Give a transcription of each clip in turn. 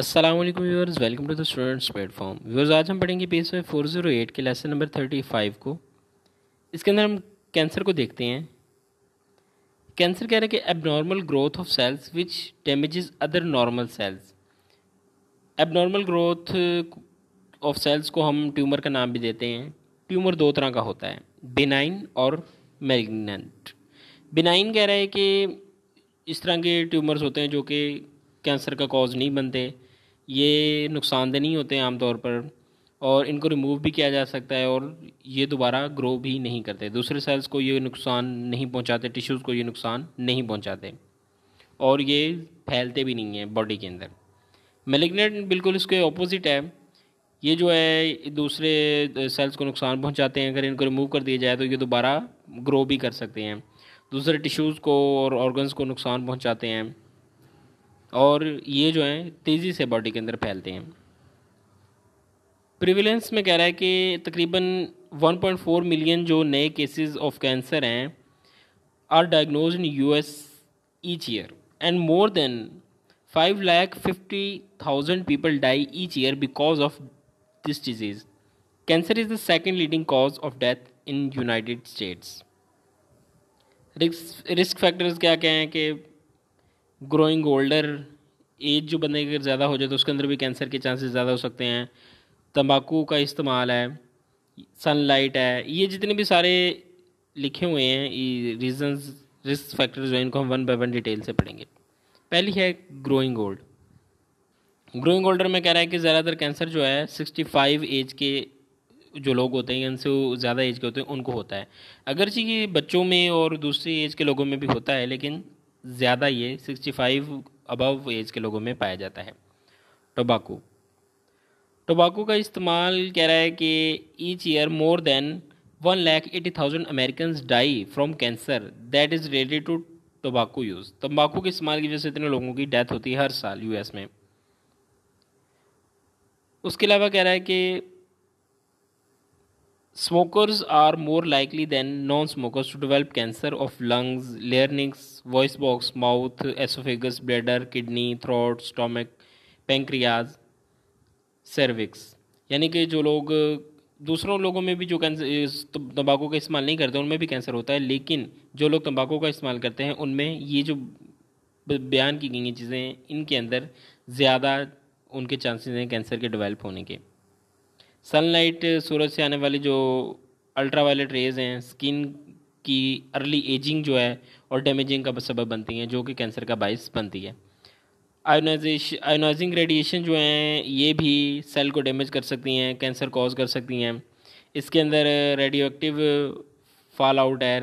Aslam viewers welcome to the students platform viewers आज हम पढ़ेंगे पेज में फोर जीरो एट के लेसन नंबर थर्टी फाइव को इसके अंदर हम कैंसर को देखते हैं कैंसर कह रहे हैं कि abnormal growth of cells which damages other normal cells abnormal growth of cells को हम ट्यूमर का नाम भी देते हैं ट्यूमर दो तरह का होता है बेनाइन और मैग्नेंट बेनाइन कह रहे हैं कि इस तरह के ट्यूमर्स होते हैं जो कि कैंसर का कॉज नहीं बनते ये नुकसानदेह नहीं होते आम आमतौर पर और इनको रिमूव भी किया जा सकता है और ये दोबारा ग्रो भी नहीं करते दूसरे सेल्स को ये नुकसान नहीं पहुंचाते टिश्यूज़ को ये नुकसान नहीं पहुंचाते और ये फैलते भी नहीं हैं बॉडी के अंदर मेलिग्नेंट बिल्कुल इसके ऑपोजिट है ये जो है दूसरे सेल्स को नुकसान पहुंचाते हैं अगर इनको रिमूव कर दिया जाए तो ये दोबारा ग्रो भी कर सकते हैं दूसरे टिश्यूज़ को और ऑर्गन्स को नुकसान पहुंचाते हैं और ये जो हैं तेज़ी से बॉडी के अंदर फैलते हैं प्रिविलेंस में कह रहा है कि तकरीबन 1.4 मिलियन जो नए केसेस ऑफ कैंसर हैं are diagnose in U S each year and more than five lakh fifty thousand people die each year because of this disease cancer is the second leading cause of death in United States risk factors क्या क्या हैं कि growing older age जो बंदे अगर ज़्यादा हो जाए तो उसके अंदर भी कैंसर के चांसेस ज़्यादा हो सकते हैं तंबाकू का इस्तेमाल है सनलाइट है ये जितने भी सारे लिखे हुए हैं ये रीजंस रिस्क फैक्टर्स हैं इनको हम वन बाय वन डिटेल से पढ़ेंगे पहली है ग्रोइंग ओल्ड ग्रोइंग ओल्डर में कह रहा है कि ज़्यादातर कैंसर जो है सिक्सटी फाइव एज के जो लोग होते हैं इनसे ज़्यादा एज के होते हैं उनको होता है अगर ये बच्चों में और दूसरी एज के लोगों में भी होता है लेकिन ज़्यादा ये 65 अबव एज के लोगों में पाया जाता है टोबाकू टोबाकू का इस्तेमाल कह रहा है कि each year more than one lakh eighty thousand American die from cancer that is related to tobacco use तम्बाकू के इस्तेमाल की वजह से इतने लोगों की डेथ होती है हर साल यूएस में उसके अलावा कह रहा है कि Smokers are more likely than non smokers to develop cancer of lungs, larynx, voice box, mouth, esophagus, bladder, kidney, throat, stomach, pancreas, cervix. यानी कि जो लोग दूसरों लोगों में भी जो कैंसर तंबाकू का इस्तेमाल नहीं करते उनमें भी कैंसर होता है लेकिन जो लोग तंबाकू का इस्तेमाल करते हैं उनमें ये जो बयान की गई चीज़ें इनके अंदर ज़्यादा उनके चांसेस हैं कैंसर के डेवलप होने के सनलाइट सूरज से आने वाली जो अल्ट्रावायलेट रेज हैं स्किन की अर्ली एजिंग जो है और डैमेजिंग का सबब बनती हैं जो कि कैंसर का बायस बनती है आयोनाइजेश आयोनाइजिंग रेडिएशन जो हैं ये भी सेल को डैमेज कर सकती हैं कैंसर कॉज कर सकती हैं इसके अंदर रेडियो एक्टिव फॉल आउट है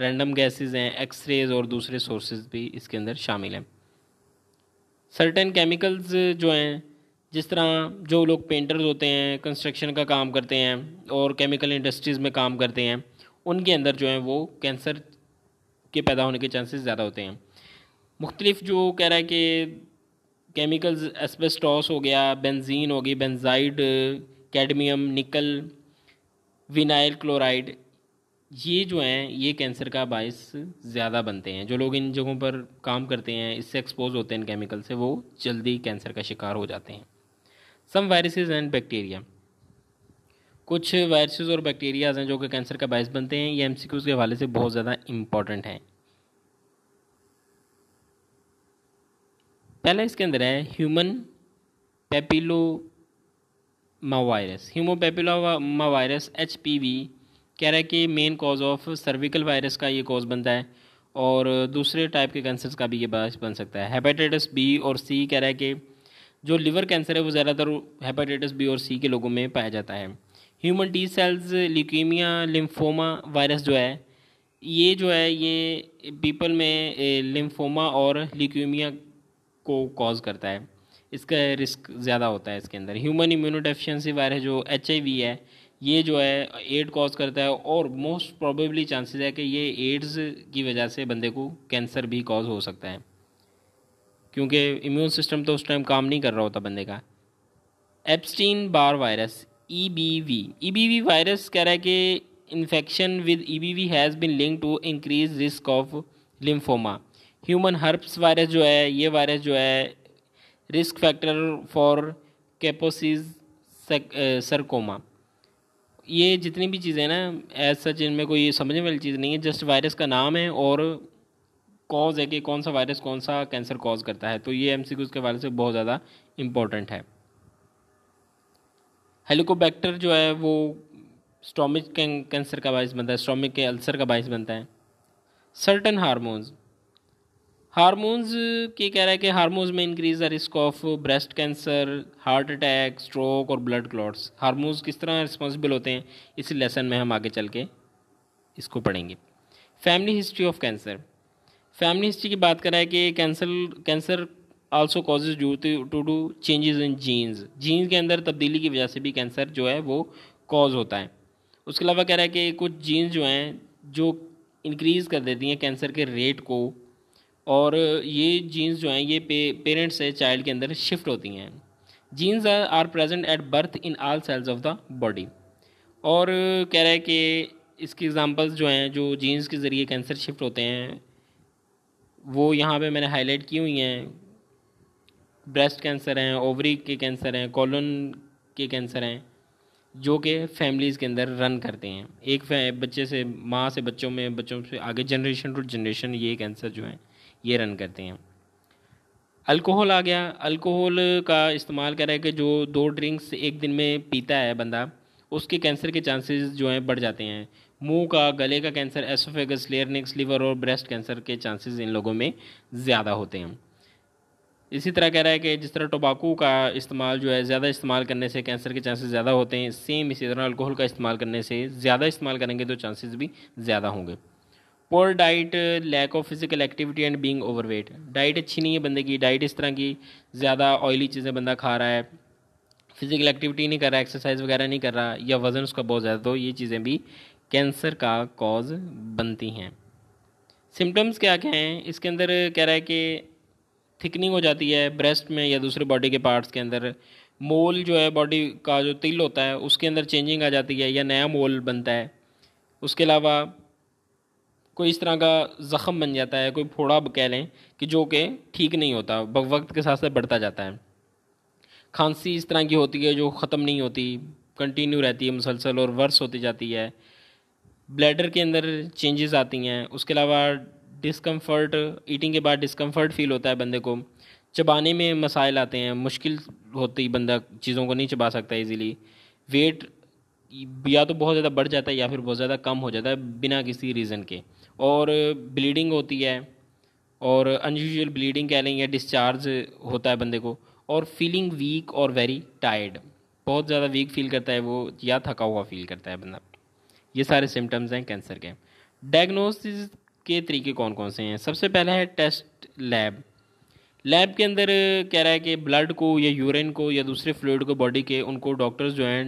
रैंडम गैसेस हैं रेज और दूसरे सोर्सेज भी इसके अंदर शामिल हैं सर्टेन केमिकल्स जो हैं जिस तरह जो लोग पेंटर्स होते हैं कंस्ट्रक्शन का काम करते हैं और केमिकल इंडस्ट्रीज़ में काम करते हैं उनके अंदर जो है वो कैंसर के पैदा होने के चांसेस ज़्यादा होते हैं मुख्तलिफ जो कह रहा है कि केमिकल्स एस्बेस्टॉस हो गया बेंजीन हो गई benzidine cadmium nickel vinyl chloride ये जो हैं ये कैंसर का बायस ज़्यादा बनते हैं जो लोग इन जगहों पर काम करते हैं इससे एक्सपोज होते हैं इन केमिकल से वो जल्दी कैंसर का शिकार हो जाते हैं सम वायरसेज एंड बैक्टीरिया कुछ वायरसेज और बैक्टीरियाज हैं जो कि कैंसर का बायस बनते हैं ये एम के हवाले से बहुत ज़्यादा इम्पॉर्टेंट हैं पहला इसके अंदर है human papillomavirus human papilloma virus H P V कह रहा है कि main cause of cervical virus का ये कॉज बनता है और दूसरे टाइप के कैंसर्स का भी ये बायस बन सकता है हेपेटाइटिस बी और सी कह रहा है कि जो लिवर कैंसर है वो ज़्यादातर हेपेटाइटिस बी और सी के लोगों में पाया जाता है human T cells leukaemia lymphoma virus जो है ये जो है ये पीपल में लिम्फोमा और ल्यूकेमिया को कॉज करता है इसका रिस्क ज़्यादा होता है इसके अंदर ह्यूमन इम्यूनोडेफिशिएंसी वायरस जो एच है ये जो है एड कॉज करता है और मोस्ट प्रोबेबली चांसेस है कि ये एड्स की वजह से बंदे को कैंसर भी कॉज हो सकता है क्योंकि इम्यून सिस्टम तो उस टाइम काम नहीं कर रहा होता बंदे का Epstein Barr virus E B V E B V virus कह रहा है कि infection with E B V has been link to increase risk of lymphoma human herpes virus जो है ये वायरस जो है risk factor for Kaposi's sarcoma ये जितनी भी चीज़ें ना एज सच इनमें कोई समझने वाली चीज़ नहीं है जस्ट वायरस का नाम है और कॉज है कि कौन सा वायरस कौन सा कैंसर कॉज करता है तो ये एम के वायरस से बहुत ज़्यादा इम्पोर्टेंट है हेलिकोबैक्टर जो है वो स्टोमिक कैंसर का बायस बनता है स्टोमिक के अल्सर का बायस बनता है सर्टन हारमोन्स हारमोन्स के कह रहा है कि हारमोन्स में increase the risk of breast cancer heart attack stroke और ब्लड क्लॉट्स हारमोन्स किस तरह रिस्पॉन्सिबल होते हैं इसी लेसन में हम आगे चल के इसको पढ़ेंगे family history of cancer family history की बात करें कि cancer cancer also causes due to due changes in genes genes के अंदर तब्दीली की वजह से भी कैंसर जो है वो कॉज होता है उसके अलावा कह रहा है कि कुछ जीन्स जो हैं जो इंक्रीज़ कर देती हैं कैंसर के रेट को और ये जीन्स जो हैं ये पे, पेरेंट्स से चाइल्ड के अंदर शिफ्ट होती हैं genes are present at birth in all cells of the body और कह रहा है कि इसकी एग्जांपल्स जो हैं जो जीन्स के ज़रिए कैंसर शिफ्ट होते हैं वो यहाँ पे मैंने हाईलाइट की हुई हैं ब्रेस्ट कैंसर हैं ओवरी के कैंसर हैं कॉलन के कैंसर हैं जो कि फैमिलीज़ के अंदर रन करते हैं एक बच्चे से माँ से बच्चों में बच्चों से आगे जनरेशन टू जनरेशन ये कैंसर जो हैं ये रन करते हैं अल्कोहल आ गया अल्कोहल का इस्तेमाल करें कि जो दो ड्रिंक्स एक दिन में पीता है बंदा उसके कैंसर के चांसेस जो हैं बढ़ जाते हैं मुंह का गले का कैंसर एसोफेगस लेरनिक्स लीवर और ब्रेस्ट कैंसर के चांसेस इन लोगों में ज़्यादा होते हैं इसी तरह कह रहा है कि जिस तरह टोबाकू का इस्तेमाल जो है ज़्यादा इस्तेमाल करने से कैंसर के चांसेस ज़्यादा होते हैं सेम इसी तरह अल्कोहल का इस्तेमाल करने से ज़्यादा इस्तेमाल करेंगे तो चांसेस भी ज़्यादा होंगे poor diet lack of physical activity and being overweight diet अच्छी नहीं है बंदे की डाइट इस तरह की ज़्यादा ऑयली चीज़ें बंदा खा रहा है फिजिकल एक्टिविटी नहीं कर रहा एक्सरसाइज वगैरह नहीं कर रहा या वज़न उसका बहुत ज़्यादा तो ये चीज़ें भी कैंसर का कॉज बनती हैं सिम्टम्स क्या क्या हैं इसके अंदर कह रहा है कि थिकनिंग हो जाती है ब्रेस्ट में या दूसरे बॉडी के पार्ट्स के अंदर मोल जो है बॉडी का जो तिल होता है उसके अंदर चेंजिंग आ जाती है या नया मोल बनता है उसके अलावा कोई इस तरह का ज़ख़म बन जाता है कोई फोड़ा कह लें कि जो कि ठीक नहीं होता वक्त के साथ साथ बढ़ता जाता है खांसी इस तरह की होती है जो ख़त्म नहीं होती कंटिन्यू रहती है मुसलसल और वर्स होती जाती है ब्लैडर के अंदर चेंजेस आती हैं उसके अलावा डिस्कम्फर्ट ईटिंग के बाद डिस्कम्फर्ट फील होता है बंदे को चबाने में मसाइल आते हैं मुश्किल होती बंदा चीज़ों को नहीं चबा सकता इजीली वेट या तो बहुत ज़्यादा बढ़ जाता है या फिर बहुत ज़्यादा कम हो जाता है बिना किसी रीज़न के और ब्लीडिंग होती है और अनयूजल ब्लीडिंग कह लेंगे डिस्चार्ज होता है बंदे को और फीलिंग वीक और वेरी टायर्ड बहुत ज़्यादा वीक फील करता है वो या थका हुआ फील करता है बंदा ये सारे सिम्टम्स हैं कैंसर के डायग्नोसिस के तरीके कौन कौन से हैं सबसे पहला है टेस्ट लैब लैब के अंदर कह रहा है कि ब्लड को या यूरिन को या दूसरे फ्लूड को बॉडी के उनको डॉक्टर्स जो हैं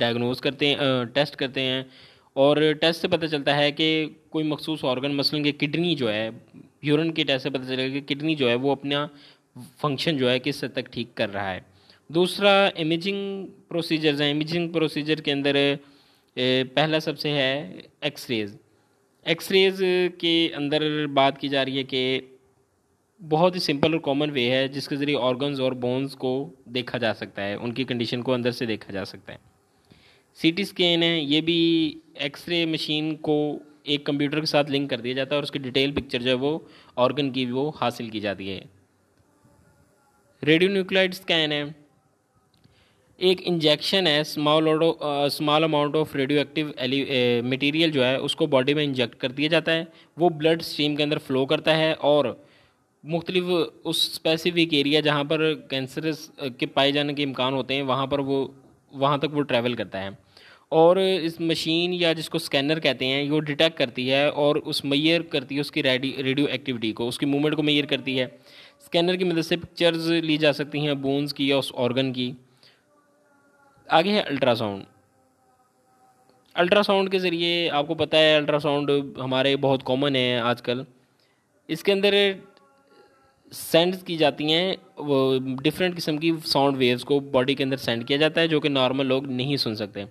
डायग्नोज करते हैं टेस्ट करते हैं और टेस्ट से पता चलता है कि कोई मखसूस ऑर्गन मसलन के किडनी जो है यूरिन के टेस्ट से पता चलेगा कि किडनी जो है वो अपना फंक्शन जो है किस हद तक ठीक कर रहा है दूसरा इमेजिंग प्रोसीजर्स हैं इमेजिंग प्रोसीजर के अंदर पहला सबसे है एक्सरेज एक्सरेज के अंदर बात की जा रही है कि बहुत ही सिंपल और कॉमन वे है जिसके ज़रिए ऑर्गन्स और बोन्स को देखा जा सकता है उनकी कंडीशन को अंदर से देखा जा सकता है सीटी स्कैन है ये भी एक्सरे मशीन को एक कंप्यूटर के साथ लिंक कर दिया जाता है और उसकी डिटेल पिक्चर जो है वो ऑर्गन की वो हासिल की जाती है रेडियो न्यूक्लाइड स्कैन है एक इंजेक्शन है small small amount of radioactive material जो है उसको बॉडी में इंजेक्ट कर दिया जाता है वो ब्लड स्ट्रीम के अंदर फ्लो करता है और मुख्तलिफ उस स्पेसिफिक एरिया जहाँ पर कैंसर के पाए जाने के इम्कान होते हैं वहाँ पर वो वहाँ तक वो ट्रैवल करता है और इस मशीन या जिसको स्कैनर कहते हैं वो डिटेक्ट करती है और उस मैयर करती है उसकी रेडियो एक्टिविटी को उसकी मूवमेंट को मैयर करती है स्कैनर की मदद से पिक्चर्स ली जा सकती हैं बोन्स की या उस ऑर्गन की आगे है अल्ट्रासाउंड अल्ट्रासाउंड के ज़रिए आपको पता है अल्ट्रासाउंड हमारे बहुत कॉमन है आजकल इसके अंदर सेंड की जाती हैं वो डिफरेंट किस्म की साउंड वेव्स को बॉडी के अंदर सेंड किया जाता है जो कि नॉर्मल लोग नहीं सुन सकते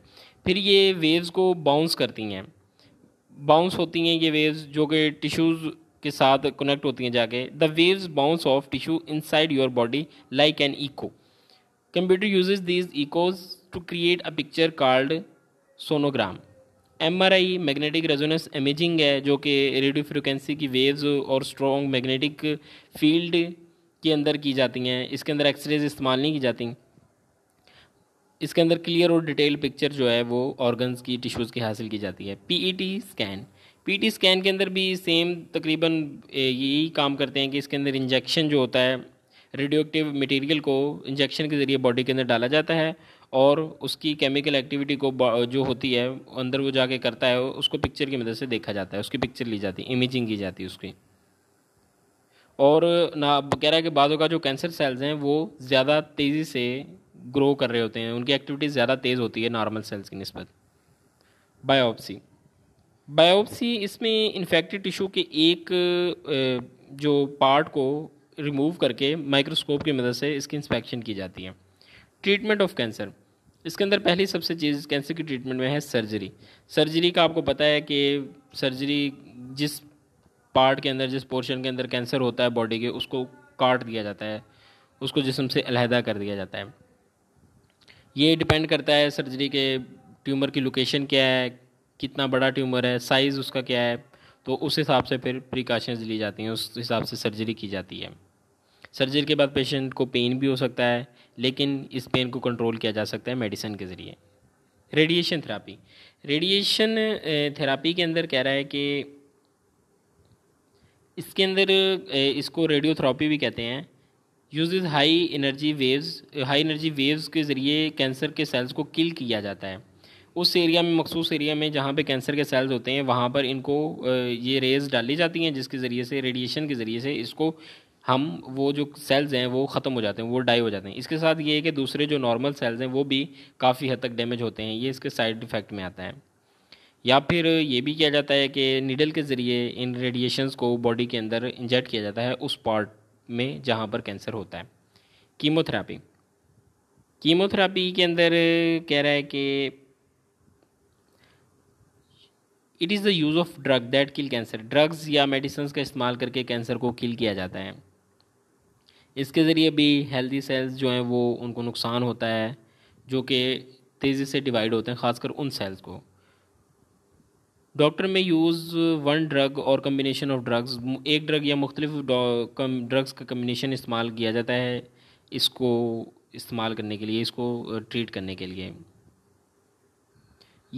फिर ये वेव्स को बाउंस करती हैं बाउंस होती हैं ये वेव्स जो कि टिश्यूज़ के साथ कनेक्ट होती हैं जाके the waves bounce off tissue inside your body like an echo computer use these echoes to create a picture called sonogram M R I magnetic resonance imaging है जो कि रेडियो फ्रिक्वेंसी की waves और strong magnetic field के अंदर की जाती हैं इसके अंदर एक्सरेज इस्तेमाल नहीं की जाती इसके अंदर क्लियर और डिटेल पिक्चर जो है वो ऑर्गन्स की टिश्यूज़ की हासिल की जाती है P E T scan P T scan के अंदर भी सेम तकरीबन यही काम करते हैं कि इसके अंदर इंजेक्शन जो होता है रेडियो एक्टिव मटीरियल को इंजेक्शन के ज़रिए बॉडी के अंदर डाला जाता है और उसकी केमिकल एक्टिविटी को जो होती है अंदर वो जाके करता है उसको पिक्चर की मदद से देखा जाता है उसकी पिक्चर ली जाती है इमेजिंग की जाती है उसकी और ना कह रहा है कि बादों का जो कैंसर सेल्स हैं वो ज़्यादा तेज़ी से ग्रो कर रहे होते हैं उनकी एक्टिविटी ज़्यादा तेज़ होती है नॉर्मल सेल्स की नस्बत बायोप्सी बायोप्सी इसमें इन्फेक्टेड टिश्यू के एक जो पार्ट को रिमूव करके माइक्रोस्कोप की मदद से इसकी इंस्पेक्शन की जाती है ट्रीटमेंट ऑफ कैंसर इसके अंदर पहली सबसे चीज़ कैंसर की ट्रीटमेंट में है सर्जरी सर्जरी का आपको पता है कि सर्जरी जिस पार्ट के अंदर जिस पोर्शन के अंदर कैंसर होता है बॉडी के उसको काट दिया जाता है उसको जिसम से अलहदा कर दिया जाता है ये डिपेंड करता है सर्जरी के ट्यूमर की लोकेशन क्या है कितना बड़ा ट्यूमर है साइज़ उसका क्या है तो उस हिसाब से फिर प्रिकॉशंस ली जाती हैं उस हिसाब से सर्जरी की जाती है सर्जरी के बाद पेशेंट को पेन भी हो सकता है लेकिन इस पेन को कंट्रोल किया जा सकता है मेडिसिन के ज़रिए रेडिएशन थेरापी रेडिएशन थेरापी के अंदर कह रहा है कि इसके अंदर इसको रेडियोथेरापी भी कहते हैं use high energy waves high energy waves के ज़रिए कैंसर के सेल्स को किल किया जाता है उस एरिया में मखसूस एरिया में जहाँ पे कैंसर के सेल्स होते हैं वहाँ पर इनको ये रेज डाली जाती हैं जिसके ज़रिए से रेडिएशन के ज़रिए से इसको हम वो जो सेल्स हैं वो ख़त्म हो जाते हैं वो डाई हो जाते हैं इसके साथ ये है कि दूसरे जो नॉर्मल सेल्स हैं वो भी काफ़ी हद तक डैमेज होते हैं ये इसके साइड इफ़ेक्ट में आता है या फिर ये भी किया जाता है कि निडल के ज़रिए इन रेडिएशंस को बॉडी के अंदर इंजेक्ट किया जाता है उस पार्ट में जहाँ पर कैंसर होता है कीमोथेरापी कीमोथेरापी के अंदर कह रहा है कि it is the use of drug that kill cancer drugs या मेडिसन्स का इस्तेमाल करके कैंसर को किल किया जाता है इसके ज़रिए भी हेल्दी सेल्स जो हैं वो उनको नुकसान होता है जो कि तेज़ी से डिवाइड होते हैं ख़ासकर उन सेल्स को doctor may use one drug or combination of drugs एक ड्रग या मुख्तलिफ ड्रग्स का कम्बिनेशन इस्तेमाल किया जाता है इसको इस्तेमाल करने के लिए इसको ट्रीट करने के लिए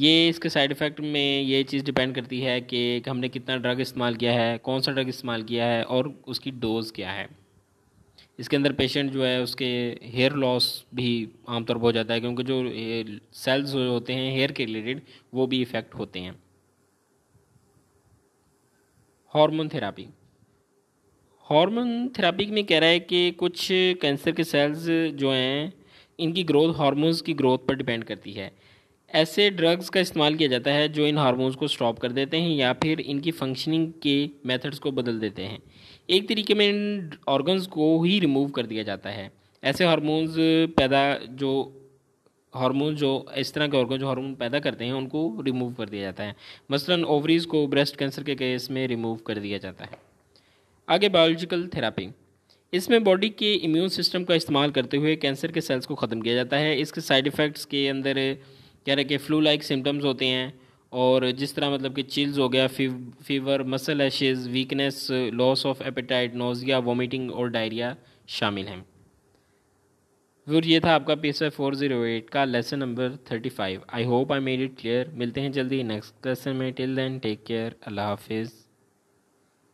ये इसके साइड इफ़ेक्ट में ये चीज़ डिपेंड करती है कि हमने कितना ड्रग इस्तेमाल किया है कौन सा ड्रग इस्तेमाल किया है और उसकी डोज़ क्या है इसके अंदर पेशेंट जो है उसके हेयर लॉस भी आमतौर पर हो जाता है क्योंकि जो सेल्स होते हैं हेयर के रिलेटेड वो भी इफ़ेक्ट होते हैं हार्मोन थेरापी हार्मोन थेरापी में कह रहा है कि कुछ कैंसर के सेल्स जो हैं इनकी ग्रोथ हार्मोन्स की ग्रोथ पर डिपेंड करती है ऐसे ड्रग्स का इस्तेमाल किया जाता है जो इन हार्मोन्स को स्टॉप कर देते हैं या फिर इनकी फंक्शनिंग के मेथड्स को बदल देते हैं एक तरीके में इन ऑर्गन्स को ही रिमूव कर दिया जाता है ऐसे हार्मोन्स पैदा जो हार्मोन जो इस तरह के ऑर्गन जो हार्मोन पैदा करते हैं उनको रिमूव कर दिया जाता है मसलन ओवरीज को ब्रेस्ट कैंसर के केस में रिमूव कर दिया जाता है आगे बायोलॉजिकल थेरापी इसमें बॉडी के इम्यून सिस्टम का इस्तेमाल करते हुए कैंसर के सेल्स को ख़त्म किया जाता है इसके साइड इफ़ेक्ट्स के अंदर क्या रहे कि फ्लू लाइक सिम्टम्स होते हैं और जिस तरह मतलब कि चिल्स हो गया fever muscle aches weakness loss of appetite nausea vomiting और डायरिया शामिल हैं फिर ये था आपका पेसर फोर जीरो एट का lesson number thirty five I hope I made it clear मिलते हैं जल्दी नेक्स्ट लेसन में टिल देन टेक केयर अल्लाह हाफिज़